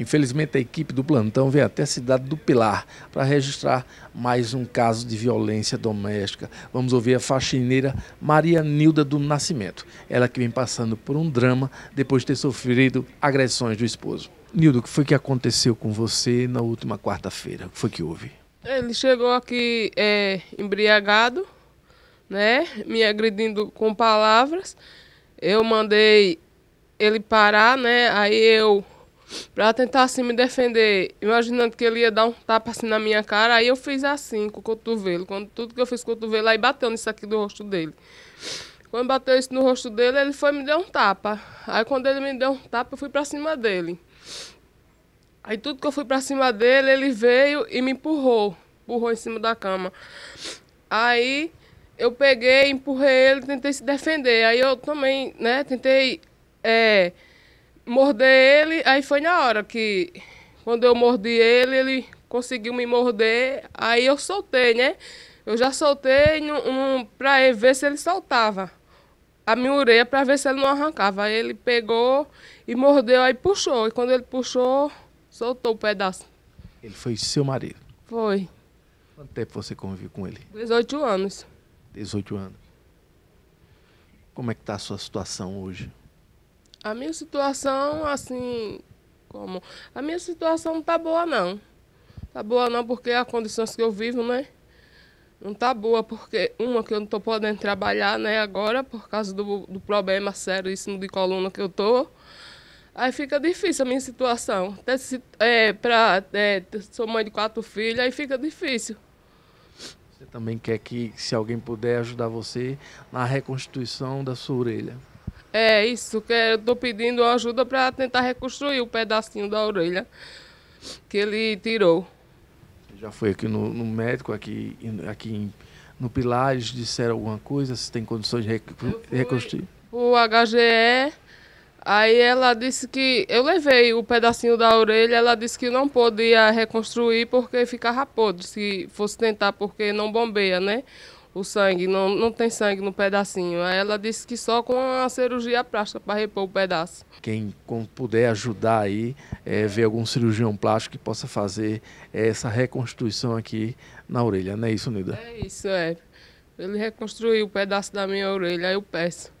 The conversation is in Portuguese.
Infelizmente, a equipe do plantão veio até a cidade do Pilar para registrar mais um caso de violência doméstica. Vamos ouvir a faxineira Maria Nilda do Nascimento, ela que vem passando por um drama depois de ter sofrido agressões do esposo. Nildo, o que foi que aconteceu com você na última quarta-feira? O que foi que houve? Ele chegou aqui é, embriagado, né? Me agredindo com palavras. Eu mandei ele parar, né? Aí eu para tentar assim me defender, imaginando que ele ia dar um tapa assim na minha cara. Aí eu fiz assim com o cotovelo, quando tudo que eu fiz com o cotovelo aí bateu nisso aqui do rosto dele. Quando bateu isso no rosto dele, ele foi me deu um tapa. Aí quando ele me deu um tapa, eu fui para cima dele. Aí tudo que eu fui para cima dele, ele veio e me empurrou, empurrou em cima da cama. Aí eu peguei, empurrei ele, tentei se defender. Aí eu também, né, tentei é, morder ele, aí foi na hora que, quando eu mordi ele, ele conseguiu me morder, aí eu soltei, né? Eu já soltei um, um, para ver se ele soltava a minha orelha para ver se ele não arrancava. Aí ele pegou e mordeu, aí puxou. E quando ele puxou, soltou o pedaço. Ele foi seu marido? Foi. Quanto tempo você conviveu com ele? 18 anos. 18 anos. Como é que está a sua situação hoje? A minha situação, assim, como? A minha situação não tá boa, não. Tá boa não porque as condições que eu vivo, né? Não tá boa porque, uma, que eu não tô podendo trabalhar, né, agora, por causa do, do problema sério de coluna que eu tô. Aí fica difícil a minha situação. Até se, é, pra, é, sou mãe de quatro filhos, aí fica difícil. Você também quer que, se alguém puder ajudar você na reconstituição da sua orelha? É isso, que eu estou pedindo ajuda para tentar reconstruir o pedacinho da orelha que ele tirou. Já foi aqui no, no médico, aqui, aqui em, no Pilares, disseram alguma coisa, se tem condições de reconstruir? O HGE, aí ela disse que. Eu levei o pedacinho da orelha, ela disse que não podia reconstruir porque ficava podre se fosse tentar, porque não bombeia, né? o sangue, não, não tem sangue no pedacinho. Aí ela disse que só com a cirurgia plástica para repor o pedaço. Quem puder ajudar aí, é, ver algum cirurgião plástico que possa fazer é, essa reconstrução aqui na orelha, não é isso, Nida? É isso, é. Ele reconstruiu o pedaço da minha orelha, aí eu peço.